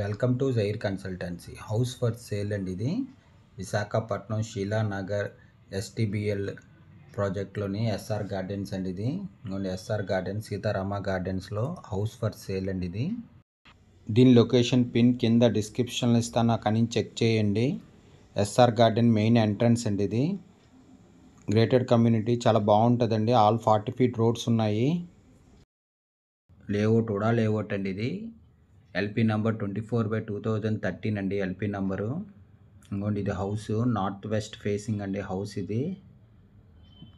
welcome to Jair consultancy house for sale అండి ఇది Visakhapatnam Nagar STBL ప్రాజెక్ట్లోని ఎస్ఆర్ గార్డెన్స్ అండి ఇది ఎస్ఆర్ గార్డెన్స్ సీతారామ గార్డెన్స్లో హౌస్ ఫర్ సేల్ అండి ఇది దీని లొకేషన్ పిన్ కింద డిస్క్రిప్షన్లో ఇస్తాను అక్కడి నుంచి చెక్ చేయండి ఎస్ఆర్ గార్డెన్ మెయిన్ ఎంట్రన్స్ అండి ఇది గ్రేటెడ్ కమ్యూనిటీ చాలా బాగుంటుందండి ఆల్ ఫార్టీ ఫీట్ రోడ్స్ ఉన్నాయి లేఅవుట్ కూడా లేఅవుట్ అండి ఇది LP number twenty four by two thousand thirteen అండి ఎల్పి నెంబరు ఇంకోండి ఇది హౌస్ నార్త్ వెస్ట్ ఫేసింగ్ అండి హౌస్ ఇది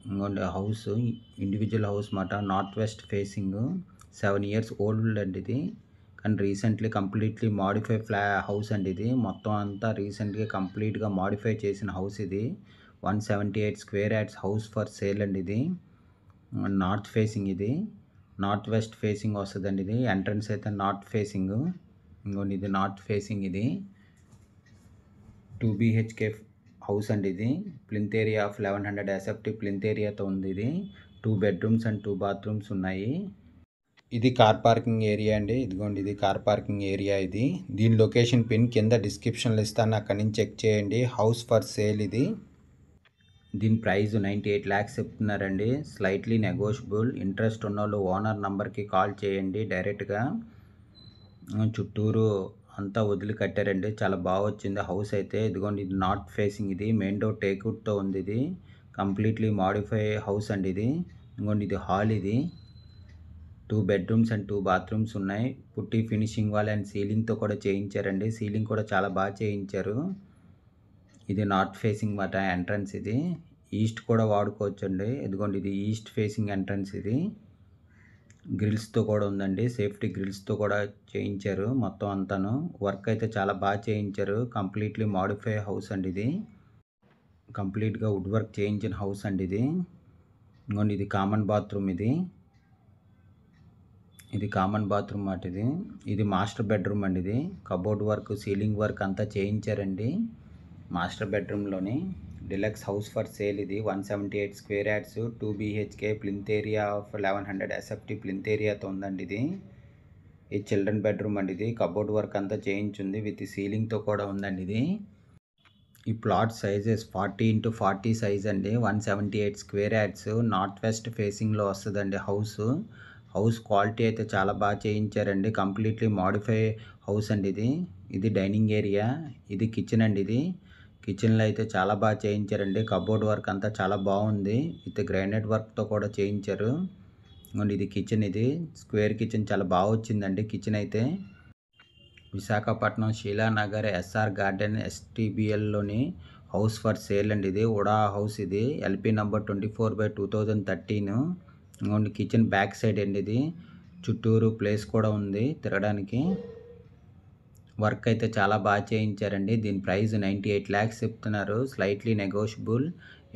ఇంకోండి హౌస్ ఇండివిజువల్ హౌస్ మాట north west facing seven years old అండి ఇది కానీ రీసెంట్లీ కంప్లీట్లీ మాడిఫై ఫ్లా హౌస్ అండి ఇది మొత్తం అంతా రీసెంట్గా కంప్లీట్గా మాడిఫై చేసిన హౌస్ ఇది one seventy eight square yards house for sale అండి ఇది నార్త్ ఫేసింగ్ ఇది నార్త్ వెస్ట్ ఫేసింగ్ వస్తుందండి ఇది ఎంట్రన్స్ అయితే నార్త్ ఫేసింగ్ ఇంకోండి ఇది నార్త్ ఫేసింగ్ ఇది టూ బీహెచ్కే హౌస్ అండి ఇది plinth area of eleven hundred SFT plinth ఏరియాతో ఉంది ఇది two bedrooms and two bathrooms ఉన్నాయి ఇది కార్ పార్కింగ్ ఏరియా అండి ఇదిగోండి ఇది కార్ పార్కింగ్ ఏరియా ఇది దీని లొకేషన్ పిన్ కింద డిస్క్రిప్షన్లో ఇస్తాను అక్కడి నుంచి చెక్ చేయండి హౌస్ ఫర్ సేల్ ఇది దీని ప్రైస్ నైంటీ ఎయిట్ ల్యాక్స్ చెప్తున్నారండి స్లైట్లీ నెగోషియబుల్ ఇంట్రెస్ట్ ఉన్న వాళ్ళు ఓనర్ నంబర్కి కాల్ చేయండి డైరెక్ట్గా చుట్టూరు అంతా వదిలి కట్టారండి చాలా బాగా వచ్చింది హౌస్ అయితే ఇదిగోండి ఇది నార్త్ ఫేసింగ్ ఇది మెయిన్ డోర్ టేక్అవుట్తో ఉంది ఇది కంప్లీట్లీ మాడిఫై హౌస్ అండి ఇది ఇదిగోండి ఇది హాల్ ఇది two bedrooms and two bathrooms ఉన్నాయి పుట్టి ఫినిషింగ్ వాళ్ళు అండ్ సీలింగ్తో కూడా చేయించారండి సీలింగ్ కూడా చాలా బాగా చేయించారు ఇది నార్త్ ఫేసింగ్ మాట ఎంట్రన్స్ ఇది ఈస్ట్ కూడా వాడుకోవచ్చండి ఎందుకంటే ఇది ఈస్ట్ ఫేసింగ్ ఎంట్రన్స్ ఇది గ్రిల్స్తో కూడా ఉందండి సేఫ్టీ గ్రిల్స్తో కూడా చేయించారు మొత్తం అంతాను వర్క్ అయితే చాలా బాగా చేయించారు కంప్లీట్లీ మాడిఫై హౌస్ అండి ఇది కంప్లీట్గా వుడ్ వర్క్ చేయించిన హౌస్ అండి ఇది ఇంకోండి ఇది కామన్ బాత్రూమ్ ఇది ఇది కామన్ బాత్రూమ్ మాట ఇది ఇది మాస్టర్ బెడ్రూమ్ అండి ఇది కబోర్డ్ వర్క్ సీలింగ్ వర్క్ అంతా చేయించారండి మాస్టర్ బెడ్రూమ్లోని డిలక్స్ హౌస్ ఫర్ సేల్ ఇది one seventy eight square yards two BHK plinth area of eleven hundred SFT plinth ఏరియాతో ఉందండి ఇది ఇది చిల్డ్రన్ బెడ్రూమ్ అండి ఇది కబోర్డ్ వర్క్ అంతా చేయించుంది విత్ సీలింగ్తో కూడా ఉందండి ఇది ఈ plot sizes forty into forty size అండి one seventy eight square yards north west ఫేసింగ్లో వస్తుందండి హౌస్ హౌస్ క్వాలిటీ అయితే చాలా బాగా చేయించారండి కంప్లీట్లీ మాడిఫై హౌస్ అండి ఇది ఇది డైనింగ్ ఏరియా ఇది కిచెన్ అండి ఇది కిచెన్లో అయితే చాలా బాగా చేయించారండి కబోర్డ్ వర్క్ అంతా చాలా బాగుంది విత్ గ్రానైట్ వర్క్తో కూడా చేయించారు ఇది కిచెన్ ఇది స్క్వేర్ కిచెన్ చాలా బాగా వచ్చిందండి కిచెన్ అయితే విశాఖపట్నం శీలానగర్ ఎస్ఆర్ గార్డెన్ లోని హౌస్ ఫర్ సేల్ అండి ఇది ఉడా హౌస్ ఇది LP number twenty four by two thousand thirteen kitchen back side అండి ఇది చుట్టూరు ప్లేస్ కూడా ఉంది తిరగడానికి వర్క్ అయితే చాలా బాగా చేయించారండి దీని ప్రైస్ నైంటీ ఎయిట్ ల్యాక్స్ చెప్తున్నారు స్లైట్లీ నెగోషియబుల్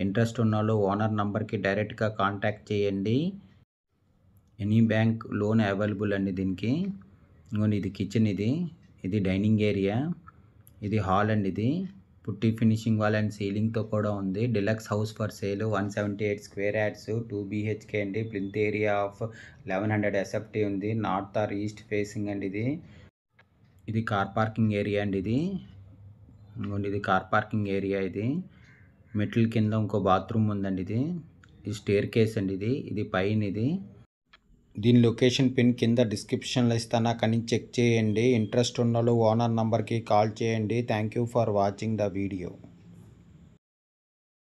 ఇంట్రెస్ట్ ఉన్న వాళ్ళు ఓనర్ నెంబర్కి డైరెక్ట్గా కాంటాక్ట్ చేయండి ఎనీ బ్యాంక్ లోన్ అవైలబుల్ అండి దీనికి ఇది కిచెన్ ఇది ఇది డైనింగ్ ఏరియా ఇది హాల్ అండి ఇది పుట్టి ఫినిషింగ్ వాల్ అండ్ సీలింగ్తో కూడా ఉంది deluxe house for sale one seventy eight square yards two BHK అండి plinth area of eleven hundred SFT ఉంది నార్త్ ఆర్ ఈస్ట్ ఫేసింగ్ అండి ఇది ఇది కార్ పార్కింగ్ ఏరియా అండి ఇది ఇది కార్ పార్కింగ్ ఏరియా ఇది మెట్ల కింద ఇంకో బాత్రూమ్ ఉందండి ఇది ఇది స్టేర్ కేస్ అండి ఇది ఇది పైన ఇది దీని లొకేషన్ పిన్ కింద డిస్క్రిప్షన్లో ఇస్తాను అక్కడి నుంచి చెక్ చేయండి ఇంట్రెస్ట్ ఉన్న ఓనర్ నంబర్కి కాల్ చేయండి thank you for watching the video